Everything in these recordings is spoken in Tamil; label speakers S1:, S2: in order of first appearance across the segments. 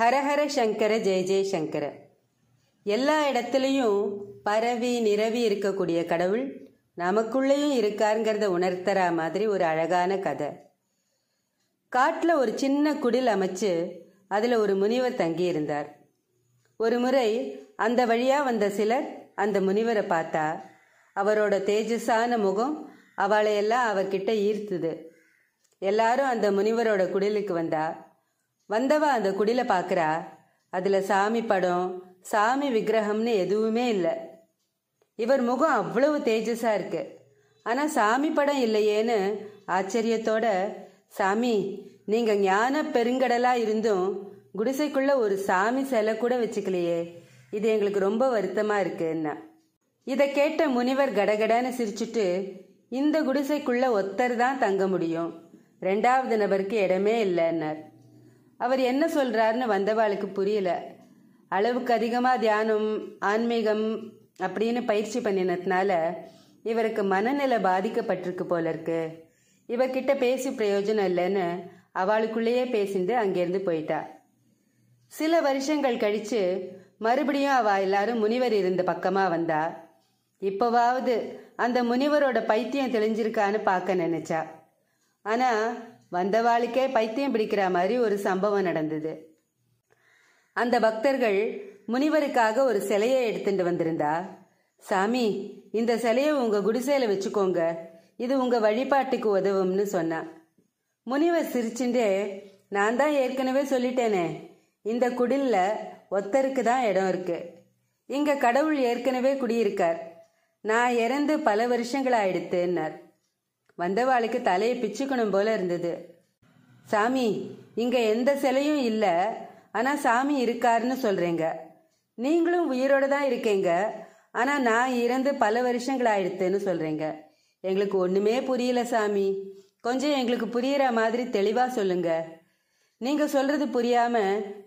S1: ஹரஹர சங்கர ஜெய ஜெயசங்கர எல்லா இடத்துலையும் பரவி நிரவி இருக்கக்கூடிய கடவுள் நமக்குள்ளேயும் இருக்காருங்கிறத உணர்த்தரா மாதிரி ஒரு அழகான கதை காட்டில் ஒரு சின்ன குடில் அமைச்சு அதில் ஒரு முனிவர் தங்கியிருந்தார் ஒரு முறை அந்த வழியாக வந்த சிலர் அந்த முனிவரை பார்த்தா அவரோட தேஜஸான முகம் அவளையெல்லாம் அவர்கிட்ட ஈர்த்துது எல்லாரும் அந்த முனிவரோட குடிலுக்கு வந்தா வந்தவ அந்த குடில பாக்குறா அதில் சாமி படம் சாமி விக்கிரகம்னு எதுவுமே இல்லை இவர் முகம் அவ்வளவு தேஜஸா இருக்கு ஆனால் சாமி படம் இல்லையேன்னு ஆச்சரியத்தோட சாமி நீங்கள் ஞான பெருங்கடலாக இருந்தும் குடிசைக்குள்ள ஒரு சாமி சிலை கூட வச்சுக்கலையே இது எங்களுக்கு ரொம்ப வருத்தமாக இருக்குன்னா இதை கேட்ட முனிவர் கடகடன்னு சிரிச்சுட்டு இந்த குடிசைக்குள்ள ஒத்தர் தான் தங்க முடியும் ரெண்டாவது நபருக்கு இடமே இல்லைன்னார் அவர் என்ன சொல்கிறாருன்னு வந்தவாளுக்கு புரியல அளவுக்கு அதிகமாக தியானம் ஆன்மீகம் அப்படின்னு பயிற்சி பண்ணினதுனால இவருக்கு மனநிலை பாதிக்கப்பட்டிருக்கு போல இருக்கு இவர்கிட்ட பேசி பிரயோஜனம் இல்லைன்னு அவளுக்குள்ளேயே பேசிந்து அங்கேருந்து போயிட்டா சில வருஷங்கள் கழித்து மறுபடியும் அவ எல்லாரும் முனிவர் இருந்த பக்கமாக வந்தா இப்போவாவது அந்த முனிவரோட பைத்தியம் தெளிஞ்சிருக்கான்னு பார்க்க நினைச்சா ஆனால் வந்தவாளுக்கே பைத்தியம் பிடிக்கிற மாதிரி ஒரு சம்பவம் நடந்தது அந்த பக்தர்கள் முனிவருக்காக ஒரு சிலையை எடுத்துட்டு வந்திருந்தா சாமி இந்த சிலையை உங்க குடிசையில வச்சுக்கோங்க இது உங்க வழிபாட்டுக்கு உதவும்னு சொன்னா முனிவர் சிரிச்சுட்டே நான் தான் ஏற்கனவே சொல்லிட்டேனே இந்த குடில்ல ஒத்தருக்கு தான் இடம் இருக்கு இங்க கடவுள் ஏற்கனவே குடியிருக்கார் நான் இறந்து பல வருஷங்கள் வந்தவாளுக்கு தலையை பிச்சுக்கணும் போல இருந்தது சாமி இங்க எந்த சிலையும் இல்லை ஆனா சாமி இருக்காருன்னு சொல்றீங்க நீங்களும் உயிரோட தான் இருக்கீங்க ஆனா நான் இறந்து பல வருஷங்கள் ஆயிடுத்துன்னு சொல்றீங்க எங்களுக்கு ஒண்ணுமே புரியல சாமி கொஞ்சம் எங்களுக்கு புரியற மாதிரி தெளிவா சொல்லுங்க நீங்க சொல்றது புரியாம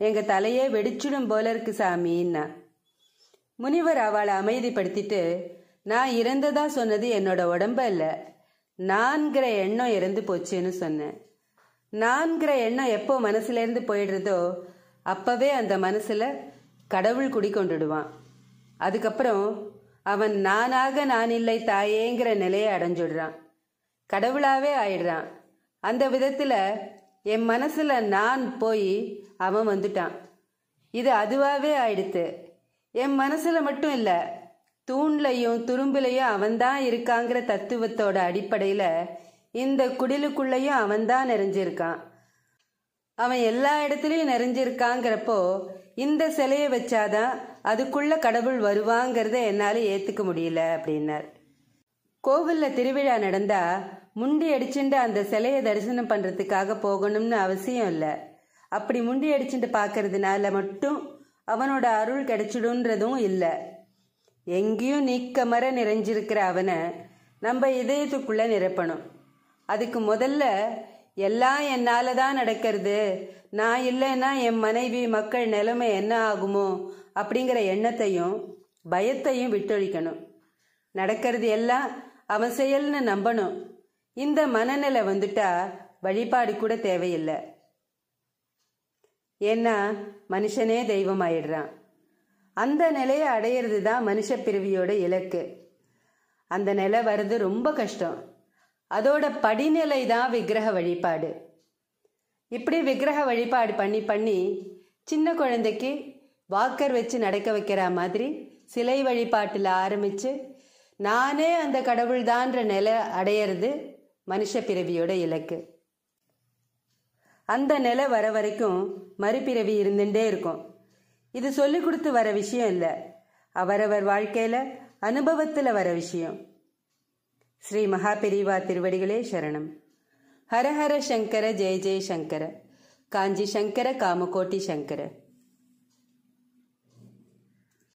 S1: எங்க தலையே வெடிச்சிடும் போல இருக்கு சாமின்னா முனிவர் அவளை அமைதிப்படுத்திட்டு நான் இறந்ததா சொன்னது என்னோட உடம்ப இல்லை நான்கிற எண்ணம் இறந்து போச்சுன்னு சொன்னேன் நான்கிற எண்ணம் எப்போ மனசுலேருந்து போயிடுறதோ அப்போவே அந்த மனசில் கடவுள் குடி கொண்டுடுவான் அதுக்கப்புறம் அவன் நானாக நான் இல்லை தாயேங்கிற நிலையை அடைஞ்சிடுறான் கடவுளாகவே ஆயிடுறான் அந்த விதத்தில் என் மனசில் நான் போய் அவன் வந்துட்டான் இது அதுவாகவே ஆயிடுத்து என் மனசில் மட்டும் இல்லை தூண்லையும் துரும்புலையும் அவன்தான் இருக்காங்கிற தத்துவத்தோட அடிப்படையில் இந்த குடிலுக்குள்ளேயும் அவன்தான் நிறைஞ்சிருக்கான் அவன் எல்லா இடத்துலையும் நிறைஞ்சிருக்காங்கிறப்போ இந்த சிலையை வச்சாதான் அதுக்குள்ள கடவுள் வருவாங்கிறத என்னால் ஏற்றுக்க முடியல அப்படின்னார் கோவிலில் திருவிழா நடந்தா முண்டி அடிச்சுட்டு அந்த சிலையை தரிசனம் பண்ணுறதுக்காக போகணும்னு அவசியம் இல்லை அப்படி முண்டி அடிச்சுட்டு பார்க்கறதுனால மட்டும் அவனோட அருள் கிடைச்சிடும்ன்றதும் இல்லை எங்கேயும் மர நிறைஞ்சிருக்கிற அவனை நம்ம இதயத்துக்குள்ளே நிரப்பணும் அதுக்கு முதல்ல எல்லாம் என்னால் தான் நடக்கிறது நான் இல்லைன்னா என் மனைவி மக்கள் நிலைமை என்ன ஆகுமோ அப்படிங்கிற எண்ணத்தையும் பயத்தையும் விட்டொழிக்கணும் நடக்கிறது எல்லாம் அவன் செயல்னு நம்பணும் இந்த மனநிலை வந்துட்டா வழிபாடு கூட தேவையில்லை ஏன்னா மனுஷனே தெய்வம் ஆயிடுறான் அந்த நிலையை அடையிறது தான் மனுஷ பிறவியோட இலக்கு அந்த நிலை வர்றது ரொம்ப கஷ்டம் அதோட படிநிலை தான் விக்கிரக வழிபாடு இப்படி விக்கிரக வழிபாடு பண்ணி பண்ணி சின்ன குழந்தைக்கு வாக்கர் வச்சு நடக்க வைக்கிற மாதிரி சிலை வழிபாட்டில் ஆரம்பித்து நானே அந்த கடவுள்தான்ற நிலை அடையிறது மனுஷ பிறவியோட இலக்கு அந்த நிலை வர வரைக்கும் மறுபிறவி இருந்துட்டே இருக்கும் இது சொல்லிக் கொடுத்து வர விஷயம் இல்லை அவரவர் வாழ்க்கையில அனுபவத்துல வர விஷயம் ஸ்ரீ மகாபெரிவா திருவடிகளே சரணம் ஹரஹர சங்கர ஜெய ஜெய சங்கர காஞ்சி சங்கர காமகோட்டி சங்கர